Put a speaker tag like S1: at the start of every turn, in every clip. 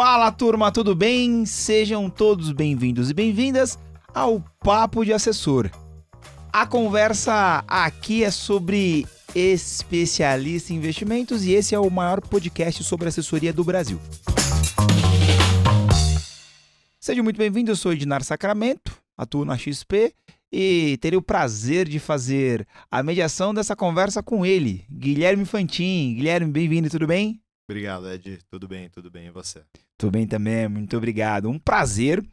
S1: Fala turma, tudo bem? Sejam todos bem-vindos e bem-vindas ao Papo de Assessor. A conversa aqui é sobre especialista em investimentos e esse é o maior podcast sobre assessoria do Brasil. Sejam muito bem-vindos, eu sou Ednar Sacramento, atuo na XP e terei o prazer de fazer a mediação dessa conversa com ele, Guilherme Fantin. Guilherme, bem-vindo, tudo bem?
S2: Obrigado, Ed. Tudo bem, tudo bem. E você?
S1: Tudo bem também, muito obrigado. Um prazer.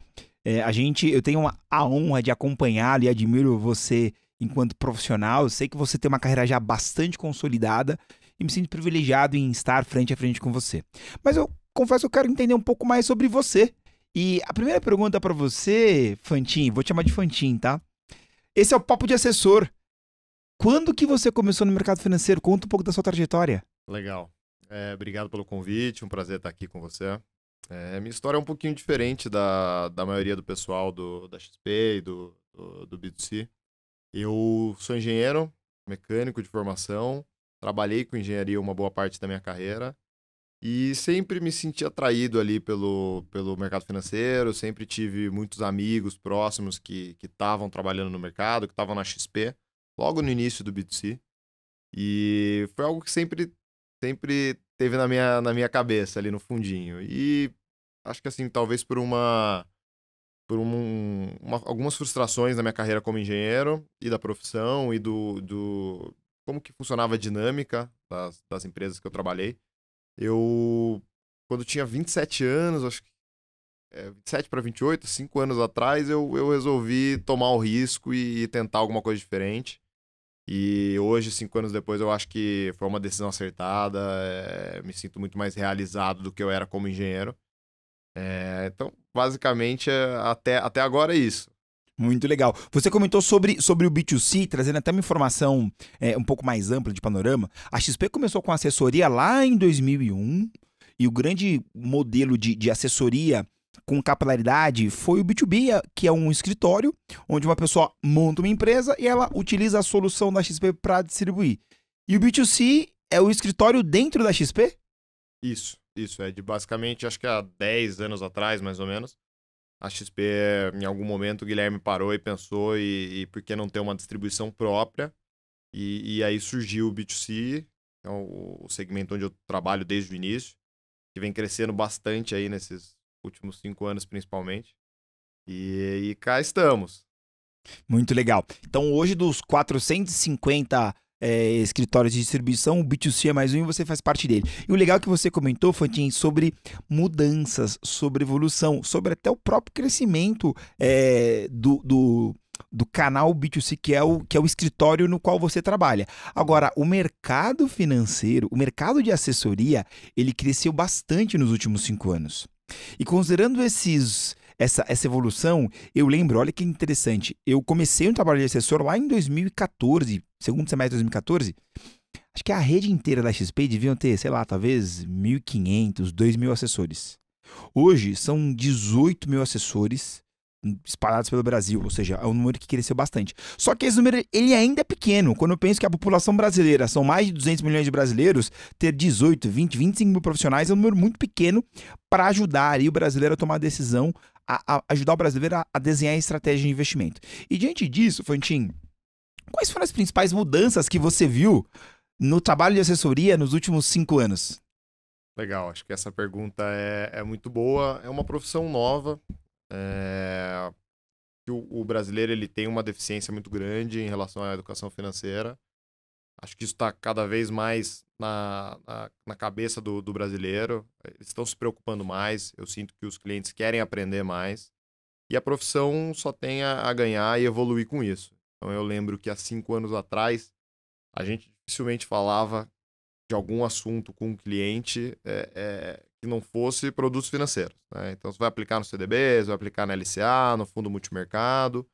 S1: É, a gente, eu tenho a honra de acompanhá-lo e admiro você enquanto profissional. Eu sei que você tem uma carreira já bastante consolidada e me sinto privilegiado em estar frente a frente com você. Mas eu confesso que eu quero entender um pouco mais sobre você. E a primeira pergunta para você, Fantin, vou te chamar de Fantin, tá? Esse é o papo de assessor. Quando que você começou no mercado financeiro? Conta um pouco da sua trajetória.
S2: Legal. É, obrigado pelo convite, um prazer estar aqui com você. É, minha história é um pouquinho diferente da, da maioria do pessoal do, da XP e do, do, do B2C. Eu sou engenheiro, mecânico de formação, trabalhei com engenharia uma boa parte da minha carreira e sempre me senti atraído ali pelo, pelo mercado financeiro, sempre tive muitos amigos próximos que estavam trabalhando no mercado, que estavam na XP, logo no início do B2C. E foi algo que sempre sempre teve na minha, na minha cabeça ali no fundinho. E acho que assim, talvez por uma por um, uma, algumas frustrações na minha carreira como engenheiro e da profissão e do, do como que funcionava a dinâmica das, das empresas que eu trabalhei. Eu, quando tinha 27 anos, acho que é, 27 para 28, 5 anos atrás, eu, eu resolvi tomar o risco e, e tentar alguma coisa diferente. E hoje, cinco anos depois, eu acho que foi uma decisão acertada. É, me sinto muito mais realizado do que eu era como engenheiro. É, então, basicamente, eh, até, até agora é isso.
S1: Muito legal. Você comentou sobre, sobre o B2C, trazendo até uma informação é, um pouco mais ampla de panorama. A XP começou com assessoria lá em 2001 e o grande modelo de, de assessoria com capilaridade foi o B2B, que é um escritório onde uma pessoa monta uma empresa e ela utiliza a solução da XP para distribuir. E o B2C é o escritório dentro da XP?
S2: Isso, isso. É de basicamente, acho que há 10 anos atrás, mais ou menos. A XP, em algum momento, o Guilherme parou e pensou, e, e por que não ter uma distribuição própria? E, e aí surgiu o B2C, que é o, o segmento onde eu trabalho desde o início, que vem crescendo bastante aí nesses últimos cinco anos principalmente. E, e cá estamos.
S1: Muito legal. Então, hoje, dos 450 é, escritórios de distribuição, o B2C é mais um e você faz parte dele. E o legal que você comentou, Fantin, sobre mudanças, sobre evolução, sobre até o próprio crescimento é, do, do do canal B2C, que é, o, que é o escritório no qual você trabalha. Agora, o mercado financeiro, o mercado de assessoria, ele cresceu bastante nos últimos cinco anos. E considerando esses essa, essa evolução, eu lembro, olha que interessante, eu comecei um trabalho de assessor lá em 2014, segundo semestre de 2014, acho que a rede inteira da XP deviam ter, sei lá, talvez 1.500, 2.000 assessores. Hoje são 18 mil assessores espalhados pelo Brasil, ou seja, é um número que cresceu bastante. Só que esse número ele ainda é pequeno. Quando eu penso que a população brasileira são mais de 200 milhões de brasileiros, ter 18, 20, 25 mil profissionais é um número muito pequeno para ajudar ali o brasileiro a tomar a decisão, a, a ajudar o brasileiro a, a, desenhar a estratégia de investimento. E diante disso, Fantin, quais foram as principais mudanças que você viu no trabalho de assessoria nos últimos cinco anos?
S2: Legal, acho que essa pergunta é, é muito boa. É uma profissão nova, é... O, o, brasileiro ele tem uma deficiência muito grande em relação à educação financeira. Acho que isso está cada vez mais na, na, na cabeça do, do, brasileiro. Eles estão se preocupando mais. Eu sinto que os clientes querem aprender mais. E a profissão só tem a, a ganhar e evoluir com isso. Então eu lembro que há cinco anos atrás a gente dificilmente falava de algum assunto com um cliente é, é, que não fosse produtos financeiros. Né? Então você vai aplicar no CDBs, vai aplicar na LCA, no fundo multimercado.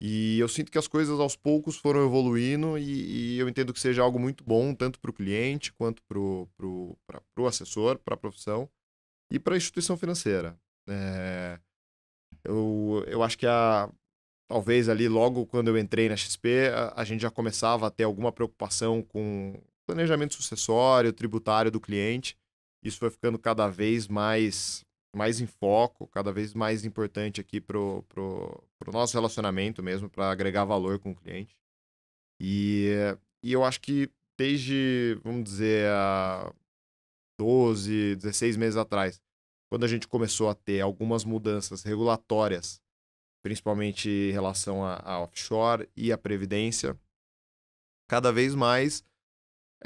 S2: E eu sinto que as coisas aos poucos foram evoluindo e, e eu entendo que seja algo muito bom, tanto para o cliente quanto para o assessor, para a profissão e para a instituição financeira. É, eu, eu acho que a, talvez ali logo quando eu entrei na XP, a, a gente já começava a ter alguma preocupação com planejamento sucessório, tributário do cliente isso foi ficando cada vez mais, mais em foco, cada vez mais importante aqui pro, pro, pro nosso relacionamento mesmo, para agregar valor com o cliente. E, e eu acho que desde, vamos dizer, a 12, 16 meses atrás, quando a gente começou a ter algumas mudanças regulatórias, principalmente em relação a, a offshore e a previdência, cada vez mais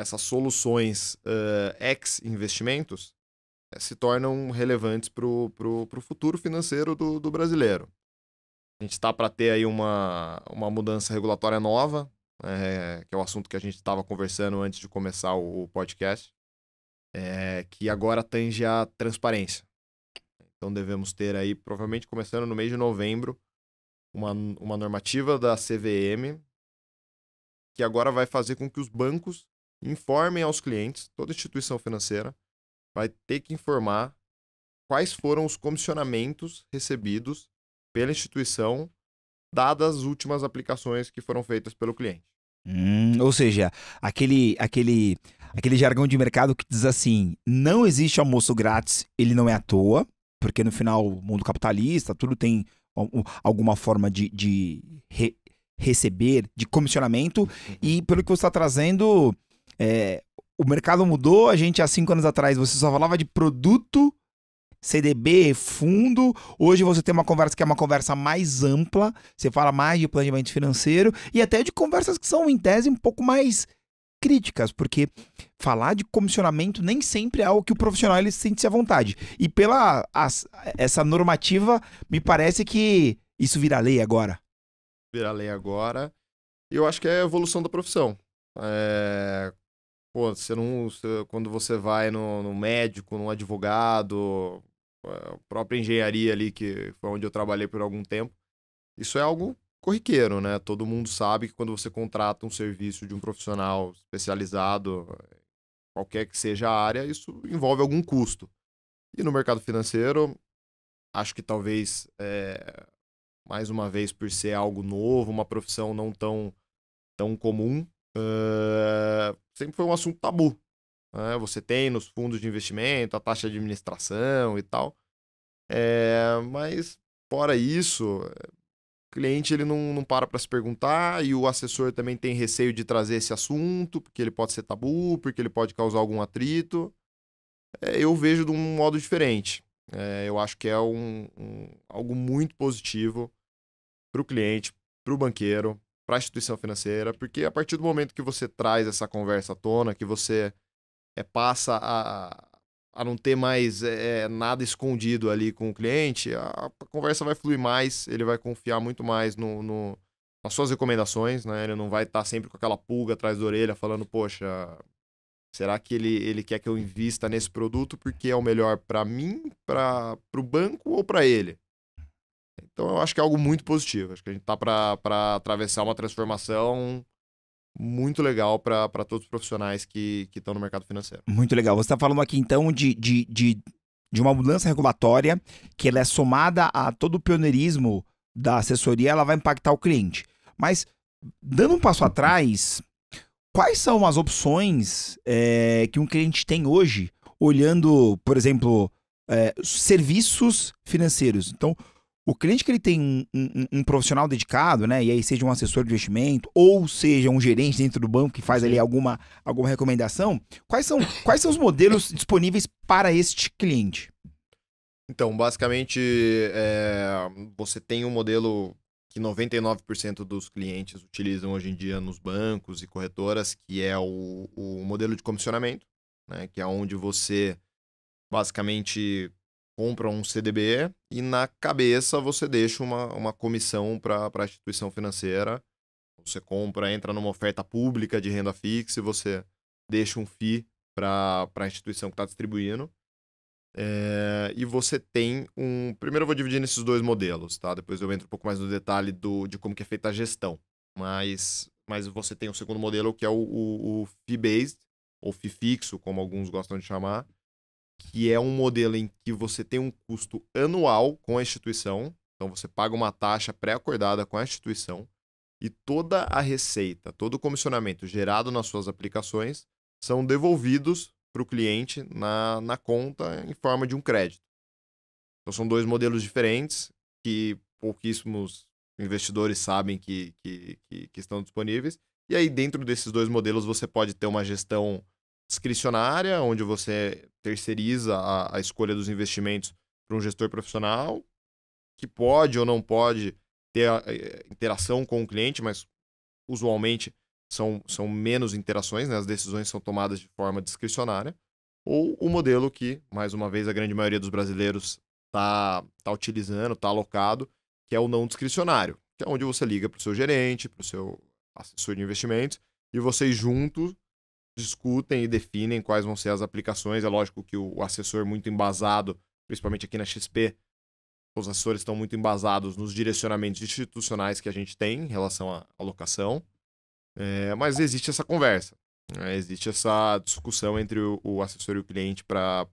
S2: essas soluções uh, eh, ex-investimentos eh, se tornam relevantes para o futuro financeiro do, do, brasileiro. A gente está para ter aí uma, uma mudança regulatória nova, é, que é o assunto que a gente estava conversando antes de começar o, o podcast, é, que agora tange a transparência. Então devemos ter aí, provavelmente começando no mês de novembro, uma, uma normativa da CVM que agora vai fazer com que os bancos informem aos clientes, toda instituição financeira vai ter que informar quais foram os comissionamentos recebidos pela instituição dadas as últimas aplicações que foram feitas pelo cliente.
S1: Hum, ou seja, aquele, aquele, aquele jargão de mercado que diz assim: não existe almoço grátis, ele não é à toa, porque no final, o mundo capitalista, tudo tem alguma forma de, de re receber, de comissionamento, uhum. e pelo que você está trazendo, é, o mercado mudou, a gente há cinco anos atrás você só falava de produto, CDB, fundo. Hoje você tem uma conversa que é uma conversa mais ampla, você fala mais de planejamento financeiro e até de conversas que são, em tese, um pouco mais críticas, porque falar de comissionamento nem sempre é algo que o profissional ele sente-se à vontade. E pela essa normativa, me parece que isso vira lei agora.
S2: Vira lei agora. E eu acho que é a evolução da profissão. É, Pô, você não. Você, quando você vai no, no médico, num advogado, é, a própria engenharia ali, que foi onde eu trabalhei por algum tempo, isso é algo corriqueiro, né? Todo mundo sabe que quando você contrata um serviço de um profissional especializado, qualquer que seja a área, isso envolve algum custo. E no mercado financeiro, acho que talvez, é, mais uma vez, por ser algo novo, uma profissão não tão, tão comum, uh, sempre foi um assunto tabu. Né? Você tem nos fundos de investimento a taxa de administração e tal. É, mas fora isso, o eh, cliente ele não, não para para se perguntar e o assessor também tem receio de trazer esse assunto, porque ele pode ser tabu, porque ele pode causar algum atrito. É, eu vejo de um modo diferente. É, eu acho que é um, um algo muito positivo para o cliente, para o banqueiro, para a instituição financeira, porque a partir do momento que você traz essa conversa à tona, que você é, passa a, a não ter mais é, nada escondido ali com o cliente, a, a, conversa vai fluir mais, ele vai confiar muito mais no, no nas suas recomendações, né? Ele não vai estar tá sempre com aquela pulga atrás da orelha falando, poxa, será que ele, ele quer que eu invista nesse produto porque é o melhor para mim, para o banco ou para ele? Então eu acho que é algo muito positivo. Acho que a gente está para atravessar uma transformação muito legal para todos os profissionais
S1: que estão no mercado financeiro. Muito legal. Você está falando aqui então de, de, de, de, uma mudança regulatória que ela é somada a todo o pioneirismo da assessoria, ela vai impactar o cliente. Mas, dando um passo atrás, quais são as opções é, que um cliente tem hoje, olhando, por exemplo, é, serviços financeiros? Então, o cliente que ele tem um, um, um, profissional dedicado, né? E aí seja um assessor de investimento ou seja um gerente dentro do banco que faz ali alguma, alguma recomendação, quais são, quais são os modelos disponíveis para este cliente?
S2: Então, basicamente, é, você tem um modelo que 99% dos clientes utilizam hoje em dia nos bancos e corretoras, que é o, o modelo de comissionamento, né? que é onde você basicamente compra um CDB e na cabeça você deixa uma, uma comissão para a instituição financeira. Você compra, entra numa oferta pública de renda fixa e você deixa um FII para a instituição que está distribuindo. É, e você tem um. Primeiro eu vou dividir nesses dois modelos, tá? Depois eu entro um pouco mais no detalhe do, de como que é feita a gestão. Mas, mas você tem o um segundo modelo que é o, o, o based ou FII fixo, como alguns gostam de chamar, que é um modelo em que você tem um custo anual com a instituição, então você paga uma taxa pré-acordada com a instituição e toda a receita, todo o comissionamento gerado nas suas aplicações são devolvidos para o cliente na, na conta em forma de um crédito. Então são dois modelos diferentes que pouquíssimos investidores sabem que, que, que, que estão disponíveis. E aí, dentro desses dois modelos, você pode ter uma gestão discricionária, onde você terceiriza a, a escolha dos investimentos para um gestor profissional, que pode ou não pode ter a, a, eh, interação com o cliente, mas usualmente são, são menos interações, né? as decisões são tomadas de forma discricionária, ou o modelo que, mais uma vez, a grande maioria dos brasileiros está tá utilizando, está alocado, que é o não discricionário, que é onde você liga para o seu gerente, para o seu assessor de investimentos, e vocês juntos discutem e definem quais vão ser as aplicações. É lógico que o assessor muito embasado, principalmente aqui na XP, os assessores estão muito embasados nos direcionamentos institucionais que a gente tem em relação à alocação. É, mas existe essa conversa, né? existe essa discussão entre o, o assessor e o cliente para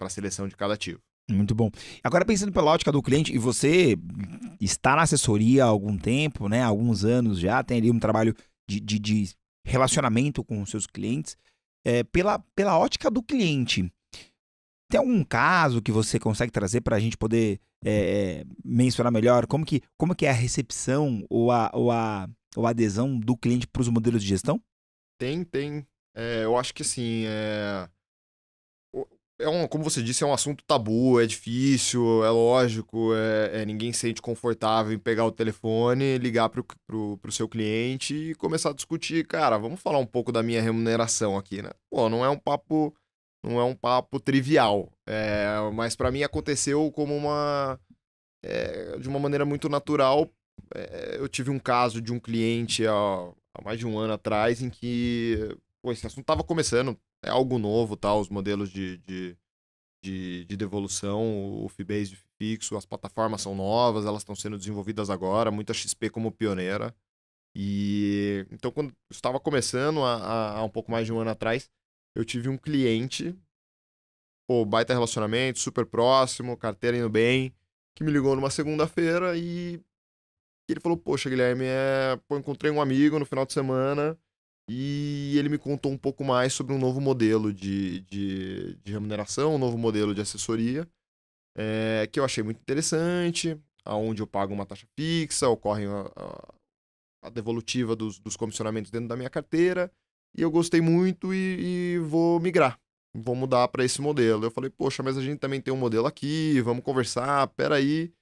S2: a seleção de cada ativo.
S1: Muito bom. Agora, pensando pela ótica do cliente, e você está na assessoria há algum tempo, né? Há alguns anos já, tem ali um trabalho de, de, de relacionamento com os seus clientes, é, pela, pela ótica do cliente. Tem algum caso que você consegue trazer para a gente poder é, é, mencionar melhor como que, como que é a recepção ou a, ou a, ou a adesão do cliente para os modelos de gestão?
S2: Tem, tem. É, eu acho que assim, é é um, como você disse, é um assunto tabu, é difícil, é lógico, é, é ninguém se sente confortável em pegar o telefone, ligar pro, pro, pro, seu cliente e começar a discutir, cara, vamos falar um pouco da minha remuneração aqui, né? Pô, não é um papo, não é um papo trivial, é, mas para mim aconteceu como uma, é, de uma maneira muito natural. É, eu tive um caso de um cliente há, há mais de um ano atrás em que, pô, esse assunto tava começando, é algo novo, tá? Os modelos de, de, de, de devolução, o Fibase fixo, as plataformas são novas, elas estão sendo desenvolvidas agora, muita XP como pioneira. E então, quando estava começando há, há um pouco mais de um ano atrás, eu tive um cliente, pô, baita relacionamento, super próximo, carteira indo bem, que me ligou numa segunda-feira e ele falou: Poxa, Guilherme, é... Pô, encontrei um amigo no final de semana e ele me contou um pouco mais sobre um novo modelo de, de, de remuneração, um novo modelo de assessoria, é, que eu achei muito interessante, aonde eu pago uma taxa fixa, ocorre a, a, a devolutiva dos, dos, comissionamentos dentro da minha carteira, e eu gostei muito e, e vou migrar, vou mudar para esse modelo. Eu falei, poxa, mas a gente também tem um modelo aqui, vamos conversar, peraí.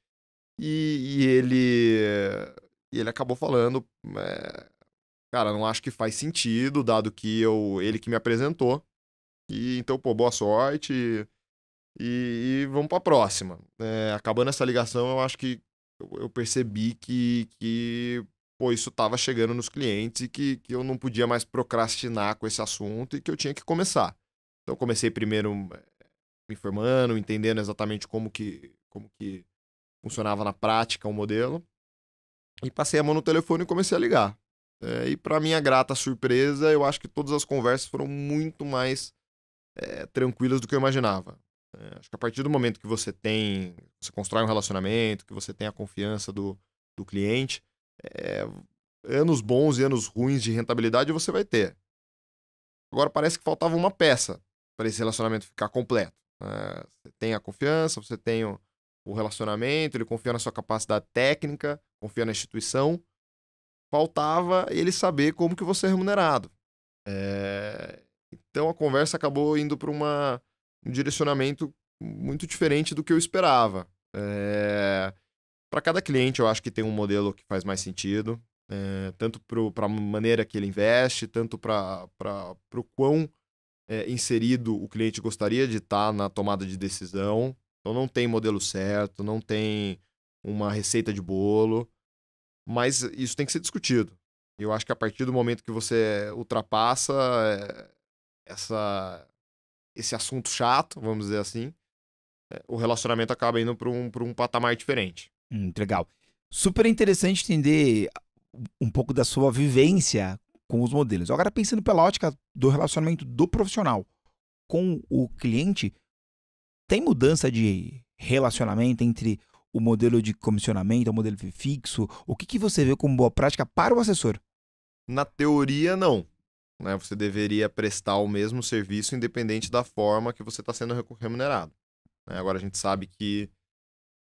S2: E, e ele, e ele acabou falando... É, cara, não acho que faz sentido, dado que eu, ele que me apresentou. E então, pô, boa sorte e, e, e vamos para a próxima. É, acabando essa ligação, eu acho que eu, percebi que, que pô, isso estava chegando nos clientes e que, que eu não podia mais procrastinar com esse assunto e que eu tinha que começar. Então, eu comecei primeiro é, me informando, entendendo exatamente como que, como que funcionava na prática o modelo. E passei a mão no telefone e comecei a ligar. É, e para minha grata surpresa, eu acho que todas as conversas foram muito mais é, tranquilas do que eu imaginava. É, acho que a partir do momento que você tem, você constrói um relacionamento, que você tem a confiança do, do cliente, é, anos bons e anos ruins de rentabilidade você vai ter. Agora parece que faltava uma peça para esse relacionamento ficar completo. É, você tem a confiança, você tem o, o relacionamento, ele confia na sua capacidade técnica, confia na instituição faltava ele saber como que você é remunerado. É... Então a conversa acabou indo para uma... um direcionamento muito diferente do que eu esperava. É... Para cada cliente, eu acho que tem um modelo que faz mais sentido, é... tanto para a maneira que ele investe, tanto para o quão é, inserido o cliente gostaria de estar tá na tomada de decisão. Então não tem modelo certo, não tem uma receita de bolo. Mas isso tem que ser discutido. Eu acho que a partir do momento que você ultrapassa eh, essa, esse assunto chato, vamos dizer assim, eh, o relacionamento acaba indo para um, um patamar diferente.
S1: Hum, legal. Super interessante entender um pouco da sua vivência com os modelos. Agora, pensando pela ótica do relacionamento do profissional com o cliente, tem mudança de relacionamento entre o modelo de comissionamento, o modelo fixo? O que, que você vê como boa prática para o assessor?
S2: Na teoria, não. Né? Você deveria prestar o mesmo serviço independente da forma que você está sendo remunerado. Né? Agora a gente sabe que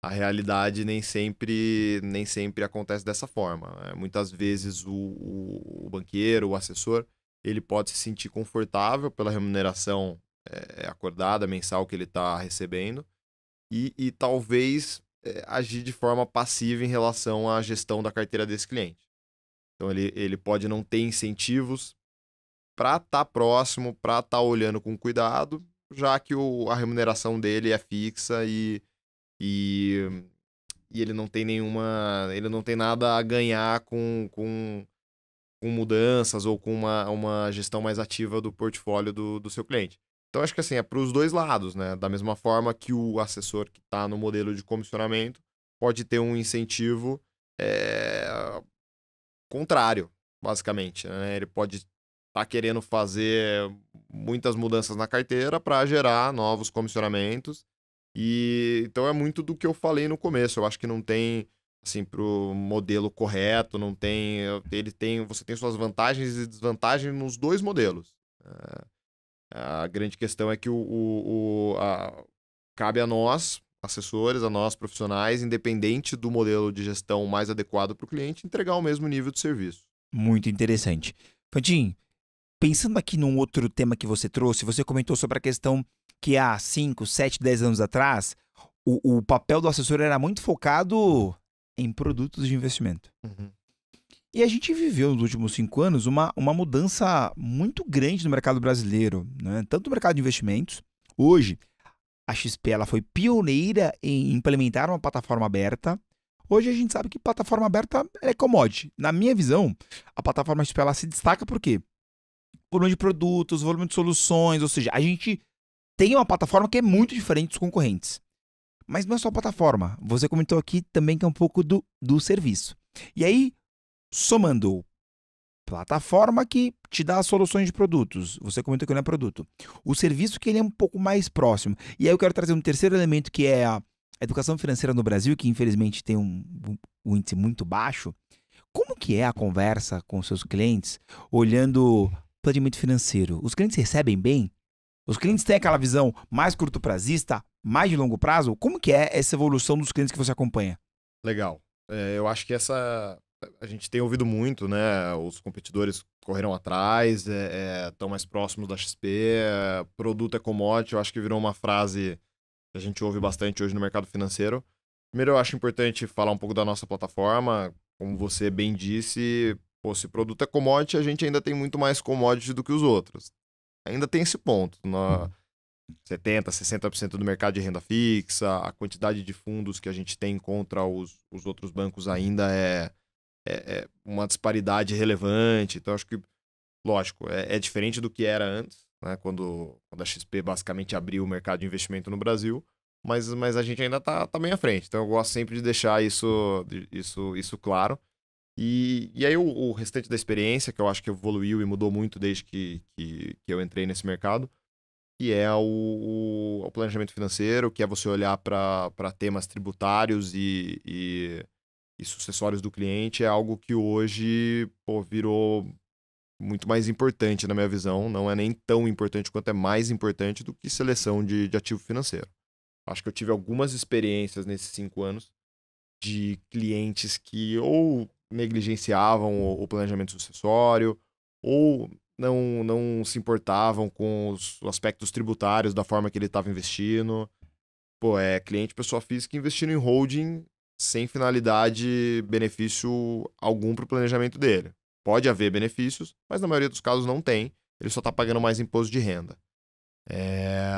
S2: a realidade nem sempre nem sempre acontece dessa forma. Né? Muitas vezes o, o, o, banqueiro, o assessor, ele pode se sentir confortável pela remuneração é, acordada mensal que ele está recebendo e, e talvez é, agir de forma passiva em relação à gestão da carteira desse cliente. Então ele, ele pode não ter incentivos para estar tá próximo, para estar tá olhando com cuidado, já que o, a remuneração dele é fixa e, e, e ele não tem nenhuma. ele não tem nada a ganhar com, com, com mudanças ou com uma, uma gestão mais ativa do portfólio do, do seu cliente. Então acho que assim, é para os dois lados, né? Da mesma forma que o assessor que está no modelo de comissionamento pode ter um incentivo é... contrário, basicamente. Né? Ele pode estar tá querendo fazer muitas mudanças na carteira para gerar novos comissionamentos. E então é muito do que eu falei no começo. Eu acho que não tem assim pro modelo correto, não tem ele tem você tem suas vantagens e desvantagens nos dois modelos. É a grande questão é que o, o, o a, cabe a nós, assessores, a nós profissionais, independente do modelo de gestão mais adequado para o cliente, entregar o mesmo
S1: nível de serviço. Muito interessante. Fantin, pensando aqui num outro tema que você trouxe, você comentou sobre a questão que há 5, 7, 10 anos atrás, o, o, papel do assessor era muito focado em produtos de investimento. Uhum. E a gente viveu nos últimos cinco anos uma, uma mudança muito grande no mercado brasileiro, né? tanto no mercado de investimentos. Hoje, a XP ela foi pioneira em implementar uma plataforma aberta. Hoje a gente sabe que plataforma aberta é commodity. Na minha visão, a plataforma XP ela se destaca por quê? Volume de produtos, volume de soluções, ou seja, a gente tem uma plataforma que é muito diferente dos concorrentes. Mas não é só a plataforma. Você comentou aqui também que é um pouco do, do serviço. E aí, somando plataforma que te dá soluções de produtos. Você comentou que não é produto. O serviço que ele é um pouco mais próximo. E aí eu quero trazer um terceiro elemento que é a educação financeira no Brasil, que infelizmente tem um, um índice muito baixo. Como que é a conversa com seus clientes olhando planejamento financeiro? Os clientes recebem bem? Os clientes têm aquela visão mais curto prazista, mais de longo prazo? Como que é essa evolução dos clientes que você acompanha?
S2: Legal. É, eu acho que essa a gente tem ouvido muito, né? Os competidores correram atrás, estão é, é, mais próximos da XP, é, produto é commodity, eu acho que virou uma frase que a gente ouve uhum. bastante hoje no mercado financeiro. Primeiro, eu acho importante falar um pouco da nossa plataforma. Como você bem disse, pô, se produto é commodity, a gente ainda tem muito mais commodity do que os outros. Ainda tem esse ponto. Na... 70%, uhum. 60% do mercado de renda fixa, a quantidade de fundos que a gente tem contra os, os outros bancos ainda é, é, é uma disparidade relevante. Então, acho que, lógico, é, é diferente do que era antes, né? Quando, quando a XP basicamente abriu o mercado de investimento no Brasil mas, mas a gente ainda está tá bem tá à frente. Então eu gosto sempre de deixar isso, isso, isso claro. E, e aí o, o, restante da experiência, que eu acho que evoluiu e mudou muito desde que, que, que eu entrei nesse mercado, que é o, o planejamento financeiro, que é você olhar para temas tributários e, e e sucessórios do cliente é algo que hoje pô, virou muito mais importante na minha visão. Não é nem tão importante quanto é mais importante do que seleção de, de ativo financeiro. Acho que eu tive algumas experiências nesses cinco anos de clientes que ou negligenciavam o, o planejamento sucessório ou não, não se importavam com os aspectos tributários da forma que ele estava investindo. Pô, é cliente pessoa física investindo em holding sem finalidade, benefício algum para o planejamento dele. Pode haver benefícios, mas na maioria dos casos não tem. Ele só está pagando mais imposto de renda. É...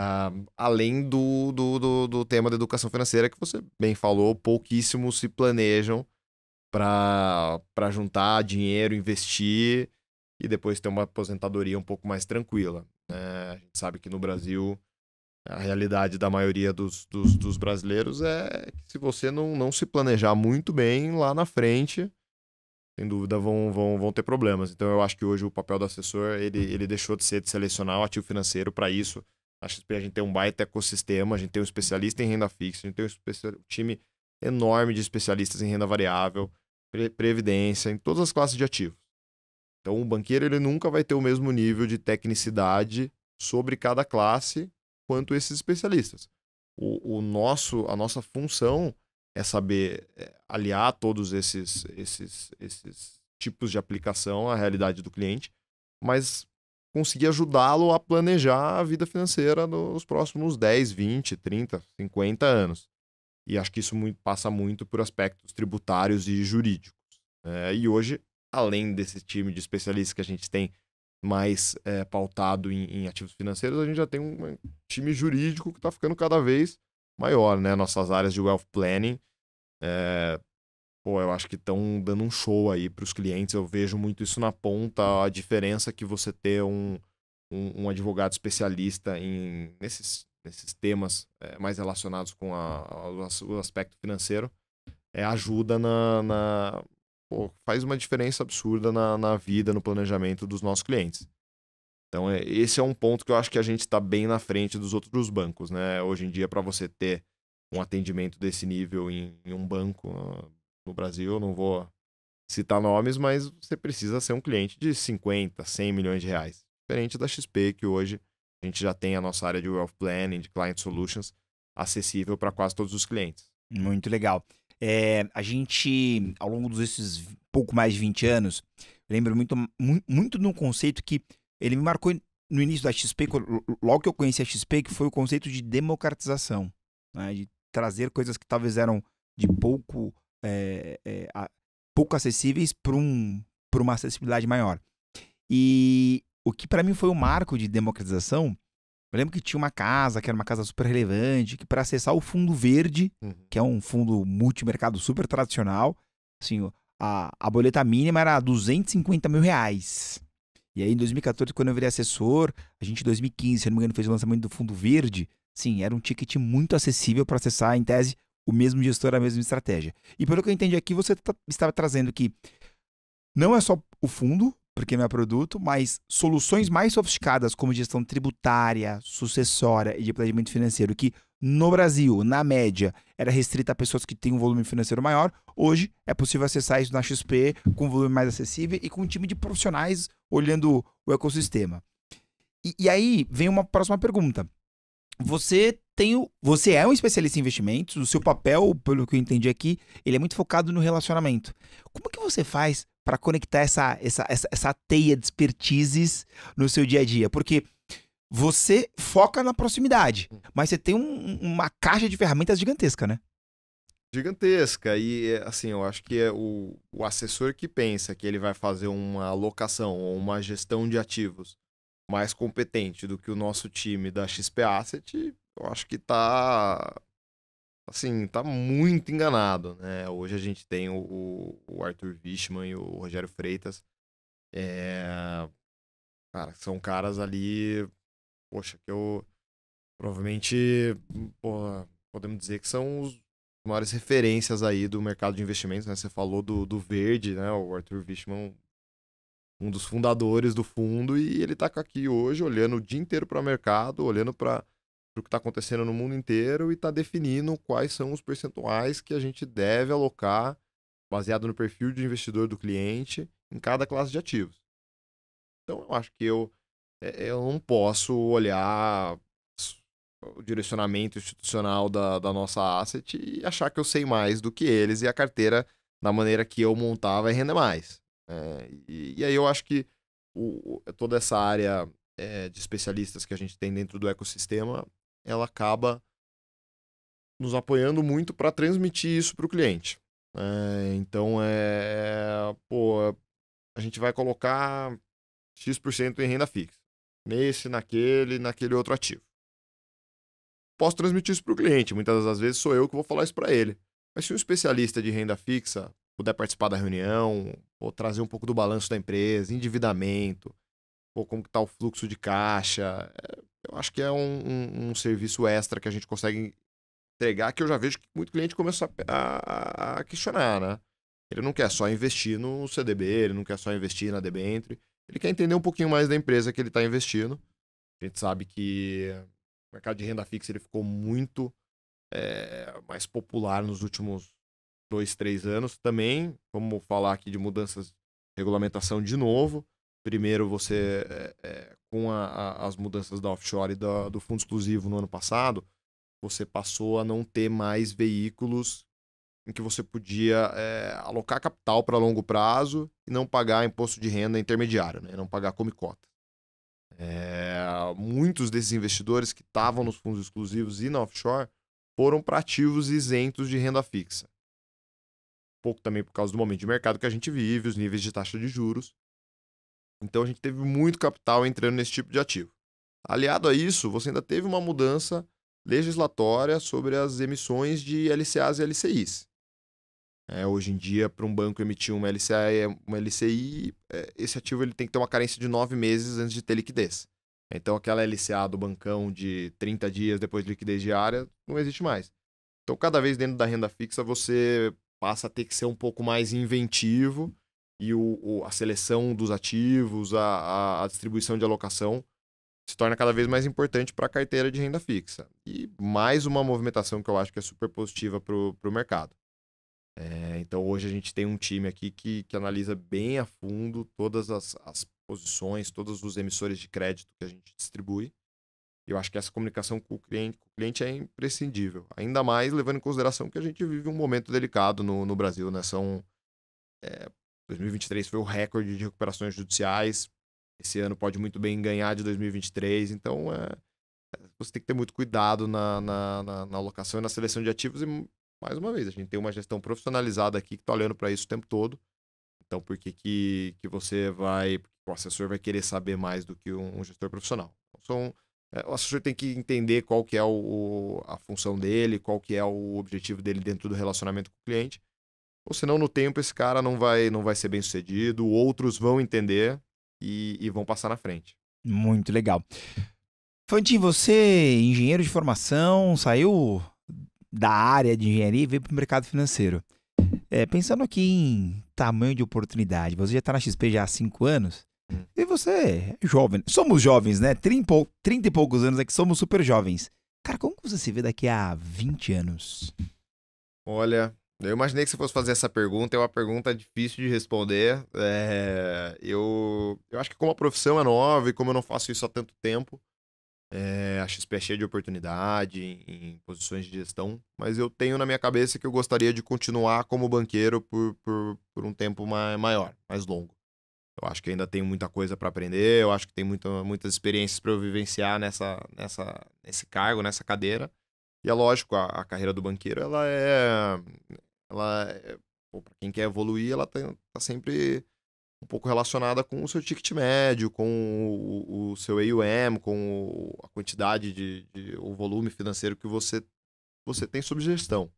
S2: Além do, do, do, do tema da educação financeira, que você bem falou, pouquíssimos se planejam para juntar dinheiro, investir e depois ter uma aposentadoria um pouco mais tranquila. Né? A gente sabe que no Brasil a realidade da maioria dos, dos, dos, brasileiros é que se você não, não se planejar muito bem lá na frente, sem dúvida vão, vão, vão ter problemas. Então eu acho que hoje o papel do assessor, ele, ele deixou de ser de selecionar o ativo financeiro para isso. A XP a gente tem um baita ecossistema, a gente tem um especialista em renda fixa, a gente tem um, um time enorme de especialistas em renda variável, pre, previdência, em todas as classes de ativos. Então o banqueiro ele nunca vai ter o mesmo nível de tecnicidade sobre cada classe quanto esses especialistas. O, o nosso, a nossa função é saber é, aliar todos esses, esses, esses tipos de aplicação à realidade do cliente, mas conseguir ajudá-lo a planejar a vida financeira nos próximos 10, 20, 30, 50 anos. E acho que isso muito, passa muito por aspectos tributários e jurídicos. É, e hoje, além desse time de especialistas que a gente tem mais é, pautado em, em, ativos financeiros, a gente já tem um time jurídico que está ficando cada vez maior, né? Nossas áreas de wealth planning, é, pô, eu acho que estão dando um show aí para os clientes. Eu vejo muito isso na ponta, a diferença que você ter um, um, um advogado especialista em nesses, nesses temas é, mais relacionados com a, a, o aspecto financeiro é, ajuda na, na, pô, faz uma diferença absurda na, na vida, no planejamento dos nossos clientes. Então, é, esse é um ponto que eu acho que a gente está bem na frente dos outros bancos, né? Hoje em dia, para você ter um atendimento desse nível em, em um banco no, ah, no Brasil, não vou citar nomes, mas você precisa ser um cliente de 50, 100 milhões de reais. Diferente da XP, que hoje a gente já tem a nossa área de Wealth Planning, de Client Solutions, acessível para quase todos os
S1: clientes. Muito legal. É, a gente, ao longo desses pouco mais de 20 anos, lembro muito, muito, muito de um conceito que ele me marcou no início da XP, logo que eu conheci a XP, que foi o conceito de democratização, né? de trazer coisas que talvez eram de pouco, é, é, a, pouco acessíveis para um, uma acessibilidade maior. E o que para mim foi um marco de democratização eu lembro que tinha uma casa, que era uma casa super relevante, que para acessar o fundo verde, uhum. que é um fundo multimercado super tradicional, assim, a, a boleta mínima era 250 mil reais. E aí, em 2014, quando eu virei assessor, a gente, em 2015, se não me engano, fez o lançamento do Fundo Verde. Sim, era um ticket muito acessível para acessar, em tese, o mesmo gestor, a mesma estratégia. E pelo que eu entendi aqui, você tá, estava trazendo que não é só o fundo, porque não é produto, mas soluções mais sofisticadas como gestão tributária, sucessória e de planejamento financeiro, que no Brasil, na média, era restrita a pessoas que têm um volume financeiro maior, hoje é possível acessar isso na XP com um volume mais acessível e com um time de profissionais olhando o ecossistema. E, e aí vem uma próxima pergunta. Você tem o, você é um especialista em investimentos, o seu papel, pelo que eu entendi aqui, ele é muito focado no relacionamento. Como que você faz para conectar essa, essa, essa, essa teia de expertises no seu dia a dia. Porque você foca na proximidade, hum. mas você tem um, uma caixa de ferramentas gigantesca, né?
S2: Gigantesca. E, assim, eu acho que é o, o assessor que pensa que ele vai fazer uma alocação ou uma gestão de ativos mais competente do que o nosso time da XP Asset, eu acho que está assim, tá muito enganado, né? Hoje a gente tem o, o Arthur Wichmann e o Rogério Freitas. É... Cara, são caras ali, poxa, que eu provavelmente, porra, podemos dizer que são os maiores referências aí do mercado de investimentos, né? Você falou do, do Verde, né? O Arthur Wichmann, um dos fundadores do fundo, e ele tá aqui hoje olhando o dia inteiro para o mercado, olhando para para o que está acontecendo no mundo inteiro e está definindo quais são os percentuais que a gente deve alocar, baseado no perfil de investidor do cliente, em cada classe de ativos. Então, eu acho que eu, é, é, eu não posso olhar o direcionamento institucional da, da nossa asset e achar que eu sei mais do que eles e a carteira, da maneira que eu montar, vai render mais. É, e, e, aí eu acho que o, toda essa área é, de especialistas que a gente tem dentro do ecossistema ela acaba nos apoiando muito para transmitir isso para o cliente. É, então, é, pô, a gente vai colocar X% em renda fixa, nesse, naquele, naquele outro ativo. Posso transmitir isso para o cliente, muitas das vezes sou eu que vou falar isso para ele. Mas se um especialista de renda fixa puder participar da reunião, ou trazer um pouco do balanço da empresa, endividamento, ou como está o fluxo de caixa, é, eu acho que é um, um, um, serviço extra que a gente consegue entregar, que eu já vejo que muito cliente começa a, a, questionar, né? Ele não quer só investir no CDB, ele não quer só investir na debenture, ele quer entender um pouquinho mais da empresa que ele está investindo. A gente sabe que o mercado de renda fixa ele ficou muito é, mais popular nos últimos dois, três anos. Também, vamos falar aqui de mudanças de regulamentação de novo. Primeiro, você é, é, com a, a, as mudanças da offshore e da, do fundo exclusivo no ano passado, você passou a não ter mais veículos em que você podia é, alocar capital para longo prazo e não pagar imposto de renda intermediário, né? não pagar como cota. É, muitos desses investidores que estavam nos fundos exclusivos e na offshore foram para ativos isentos de renda fixa. Um pouco também por causa do momento de mercado que a gente vive, os níveis de taxa de juros. Então a gente teve muito capital entrando nesse tipo de ativo. Aliado a isso, você ainda teve uma mudança legislatória sobre as emissões de LCAs e LCIs. É, hoje em dia, para um banco emitir uma LCA e é uma LCI, é, esse ativo ele tem que ter uma carência de nove meses antes de ter liquidez. Então, aquela LCA do bancão de 30 dias depois de liquidez diária não existe mais. Então, cada vez dentro da renda fixa, você passa a ter que ser um pouco mais inventivo e o, o, a seleção dos ativos, a, a, a, distribuição de alocação se torna cada vez mais importante para a carteira de renda fixa. E mais uma movimentação que eu acho que é super positiva para o mercado. É, então hoje a gente tem um time aqui que, que analisa bem a fundo todas as, as posições, todos os emissores de crédito que a gente distribui. Eu acho que essa comunicação com o cliente, com o cliente é imprescindível. Ainda mais levando em consideração que a gente vive um momento delicado no, no Brasil, né? São é, 2023 foi o recorde de recuperações judiciais. Esse ano pode muito bem ganhar de 2023. Então, é, você tem que ter muito cuidado na, na, na, na alocação e na seleção de ativos. E, mais uma vez, a gente tem uma gestão profissionalizada aqui que está olhando para isso o tempo todo. Então, por que, que, que você vai. O assessor vai querer saber mais do que um, um gestor profissional. Então, são, é, o assessor tem que entender qual que é o, a função dele, qual que é o objetivo dele dentro do relacionamento com o cliente ou senão no tempo esse cara não vai não vai ser bem sucedido, outros vão entender e, e vão passar na frente.
S1: Muito legal. Fantin, você, engenheiro de formação, saiu da área de engenharia e veio para o mercado financeiro. É, pensando aqui em tamanho de oportunidade, você já está na XP já há cinco anos hum. e você é jovem. Somos jovens, né? Trinta, trinta e poucos anos é que somos super jovens. Cara, como você se vê daqui a 20 anos?
S2: Olha, eu imaginei que você fosse fazer essa pergunta, é uma pergunta difícil de responder. É, eu, eu acho que como a profissão é nova e como eu não faço isso há tanto tempo, é, a XP é cheia de oportunidade em, em, posições de gestão, mas eu tenho na minha cabeça que eu gostaria de continuar como banqueiro por, por, por um tempo mais, maior, mais longo. Eu acho que ainda tenho muita coisa para aprender, eu acho que tem muita, muitas experiências para eu vivenciar nessa, nessa, nesse cargo, nessa cadeira. E é lógico, a, a, carreira do banqueiro ela é, ela, é, para quem quer evoluir, ela tá, tá, sempre um pouco relacionada com o seu ticket médio, com o, o seu AUM, com o, a quantidade de, de, o volume financeiro que você, você tem sob gestão.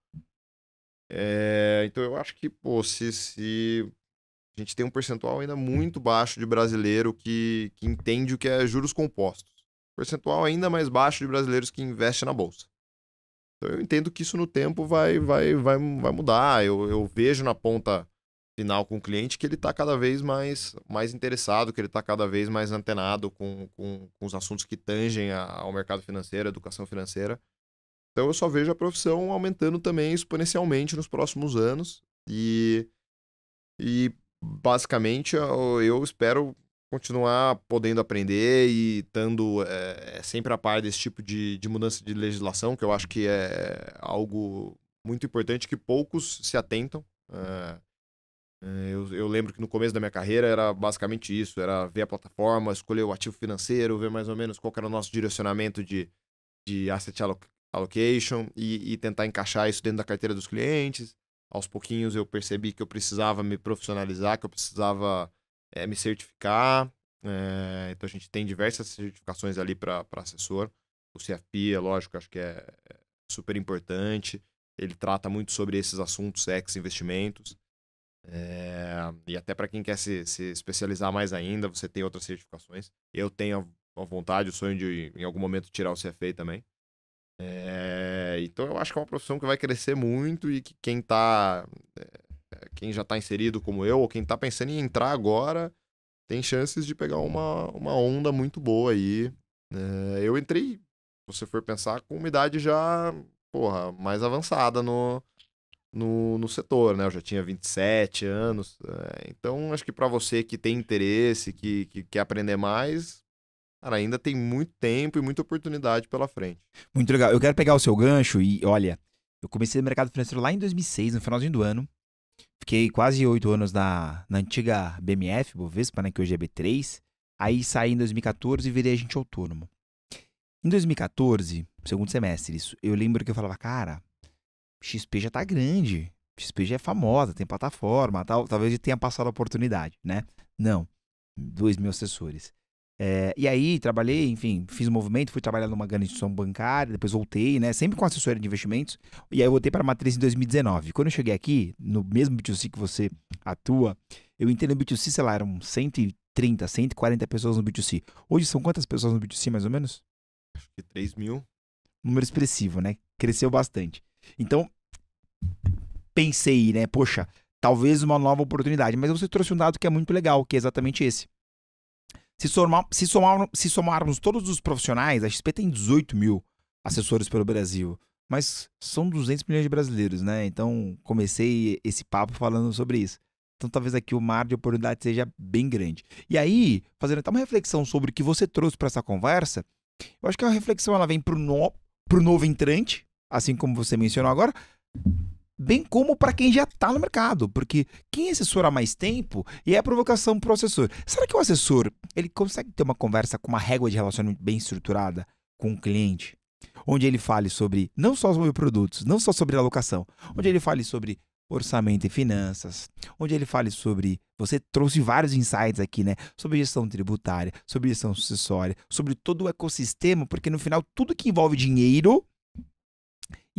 S2: É, então eu acho que, pô, se, se a gente tem um percentual ainda muito baixo de brasileiro que, que entende o que é juros compostos. Percentual ainda mais baixo de brasileiros que investe na bolsa. Então eu entendo que isso no tempo vai, vai, vai, vai mudar. Eu, eu vejo na ponta final com o cliente que ele está cada vez mais, mais interessado, que ele está cada vez mais antenado com, com, com os assuntos que tangem a, ao mercado financeiro, educação financeira. Então eu só vejo a profissão aumentando também exponencialmente nos próximos anos. E, e basicamente eu, eu espero continuar podendo aprender e estando eh, é, sempre a par desse tipo de, de mudança de legislação, que eu acho que é algo muito importante que poucos se atentam. É, eu, eu, lembro que no começo da minha carreira era basicamente isso: era ver a plataforma, escolher o ativo financeiro, ver mais ou menos qual era o nosso direcionamento de, de asset allocation e, e tentar encaixar isso dentro da carteira dos clientes. Aos pouquinhos eu percebi que eu precisava me profissionalizar, que eu precisava é, me certificar. É, então a gente tem diversas certificações ali para assessor. O CFP, é lógico, acho que é, é super importante. Ele trata muito sobre esses assuntos, ex-investimentos. É, eh, e até para quem quer se, se, especializar mais ainda, você tem outras certificações. Eu tenho a, a vontade, o sonho de em algum momento tirar o CFA também. É, então eu acho que é uma profissão que vai crescer muito e que quem está quem já está inserido como eu, ou quem está pensando em entrar agora, tem chances de pegar uma, uma onda muito boa aí. É, eu entrei, se você for pensar, com uma idade já, porra, mais avançada no, no, no setor, né? Eu já tinha 27 anos. É, então, acho que para você que tem interesse, que, que quer aprender mais, Cara, ainda tem muito tempo
S1: e muita oportunidade pela frente. Muito legal. Eu quero pegar o seu gancho e, olha, eu comecei no mercado financeiro lá em 2006, no finalzinho do ano. Fiquei quase oito anos na, na antiga BMF, Bovespa, né, que hoje é B3. Aí saí em 2014 e virei agente autônomo. Em 2014, segundo semestre, isso, eu lembro que eu falava, cara, XP já tá grande, XP já é famosa, tem plataforma, tal, talvez eu tenha passado a oportunidade, né? Não, dois mil assessores. É, e aí trabalhei, enfim, fiz um movimento, fui trabalhar numa grande instituição bancária, depois voltei, né? Sempre com assessoria de investimentos. E aí eu voltei para a matriz em 2019. Quando eu cheguei aqui, no mesmo B2C que você atua, eu entendo no B2C, sei lá, eram 130, 140 pessoas no B2C. Hoje são quantas pessoas no B2C, mais ou menos? Acho que 3 mil. Número expressivo, né? Cresceu bastante. Então, pensei, né? Poxa, talvez uma nova oportunidade. Mas você trouxe um dado que é muito legal, que é exatamente esse. Se, somar, se, somar, se somarmos todos os profissionais, a XP tem 18 mil assessores pelo Brasil. Mas são 200 milhões de brasileiros, né? Então, comecei esse papo falando sobre isso. Então, talvez aqui o mar de oportunidade seja bem grande. E aí, fazendo até uma reflexão sobre o que você trouxe para essa conversa, eu acho que é a reflexão ela vem para o no, pro novo entrante, assim como você mencionou agora, bem como para quem já está no mercado, porque quem é assessora há mais tempo e é a provocação para o assessor. Será que o assessor ele consegue ter uma conversa com uma régua de relacionamento bem estruturada com o cliente, onde ele fale sobre não só sobre produtos, não só sobre alocação, onde ele fale sobre orçamento e finanças, onde ele fale sobre. Você trouxe vários insights aqui, né? Sobre gestão tributária, sobre gestão sucessória, sobre todo o ecossistema, porque no final tudo que envolve dinheiro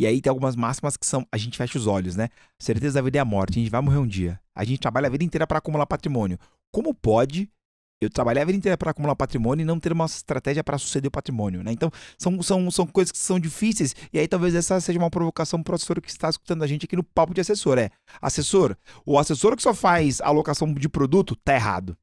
S1: e aí tem algumas máximas que são: a gente fecha os olhos, né? certeza da vida é a morte, a gente vai morrer um dia. A gente trabalha a vida inteira para acumular patrimônio. Como pode eu trabalhar a vida inteira para acumular patrimônio e não ter uma estratégia para suceder o patrimônio, né? Então, são, são, são coisas que são difíceis, e aí talvez essa seja uma provocação para o assessor que está escutando a gente aqui no papo de assessor. É, assessor, o assessor que só faz alocação de produto, tá errado.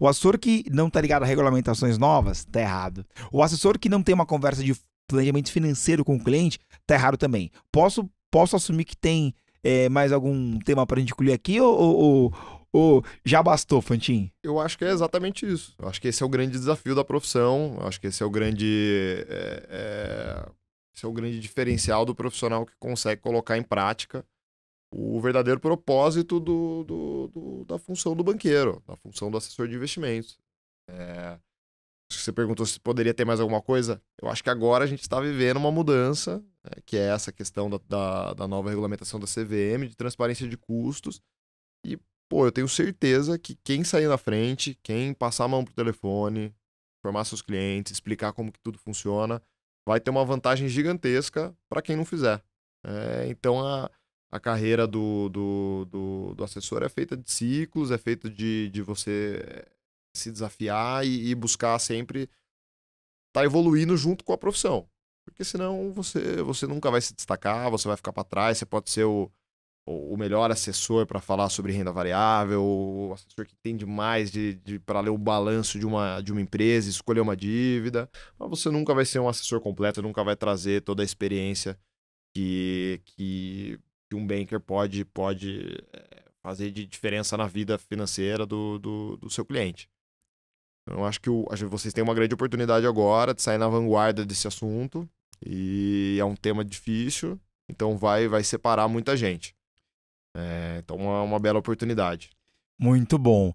S1: O assessor que não tá ligado a regulamentações novas, tá errado. O assessor que não tem uma conversa de planejamento financeiro com o cliente, tá errado também. Posso, posso assumir que tem é, mais algum tema para a gente colher aqui ou, ou, ou, já bastou, Fantin?
S2: Eu acho que é exatamente isso. Eu acho que esse é o grande desafio da profissão. Eu acho que esse é o grande. É, é, esse é o grande diferencial do profissional que consegue colocar em prática o verdadeiro propósito do, do, do da função do banqueiro, da função do assessor de investimentos. É, você perguntou se poderia ter mais alguma coisa. Eu acho que agora a gente está vivendo uma mudança, né, que é essa questão da, da, da, nova regulamentação da CVM, de transparência de custos. E, pô, eu tenho certeza que quem sair na frente, quem passar a mão pro telefone, informar seus clientes, explicar como que tudo funciona, vai ter uma vantagem gigantesca para quem não fizer. É, então, a, a carreira do, do, do, do, assessor é feita de ciclos, é feita de, de você se desafiar e, e buscar sempre estar tá evoluindo junto com a profissão. Porque senão você, você nunca vai se destacar, você vai ficar para trás, você pode ser o, o melhor assessor para falar sobre renda variável, o assessor que tem mais de, de para ler o balanço de uma, de uma empresa, escolher uma dívida, mas você nunca vai ser um assessor completo, nunca vai trazer toda a experiência que, que, que um banker pode, pode eh, fazer de diferença na vida financeira do, do, do seu cliente. Então, acho que o, acho que vocês têm uma grande oportunidade agora de sair na vanguarda desse assunto. E é um tema difícil, então vai, vai separar muita gente. É, então, uma, é uma bela oportunidade.
S1: Muito bom.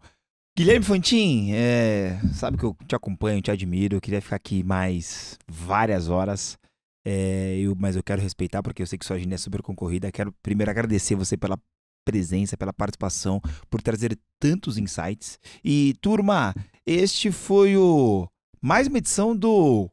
S1: Guilherme Fantin, é, sabe que eu te acompanho, te admiro. Eu queria ficar aqui mais várias horas, é, eu, mas eu quero respeitar porque eu sei que sua agenda é super concorrida. Quero primeiro agradecer você pela presença, pela participação, por trazer tantos insights. E turma, este foi o mais uma edição do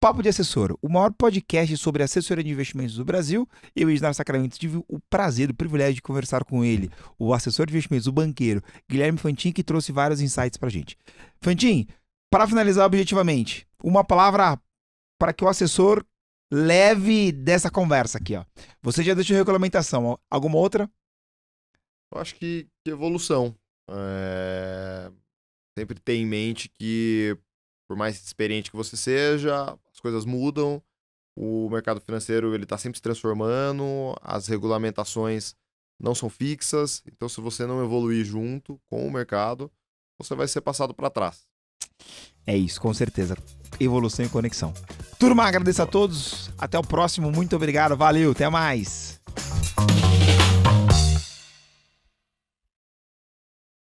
S1: Papo de Assessor, o maior podcast sobre assessoria de investimentos do Brasil. Eu, Ednar Sacramento, tive o prazer, o privilégio de conversar com ele, o assessor de investimentos, o banqueiro, Guilherme Fantin, que trouxe vários insights a gente. Fantin, para finalizar objetivamente, uma palavra para que o assessor leve dessa conversa aqui, ó. Você já deixou regulamentação, alguma outra? Eu acho que, que evolução. É
S2: sempre ter em mente que, por mais experiente que você seja, as coisas mudam, o mercado financeiro ele está sempre se transformando, as regulamentações não são fixas, então se você não evoluir junto com o mercado,
S1: você vai ser passado para trás. É isso, com certeza. Evolução e conexão. Turma, agradeço a todos. Até o próximo. Muito obrigado. Valeu. Até mais.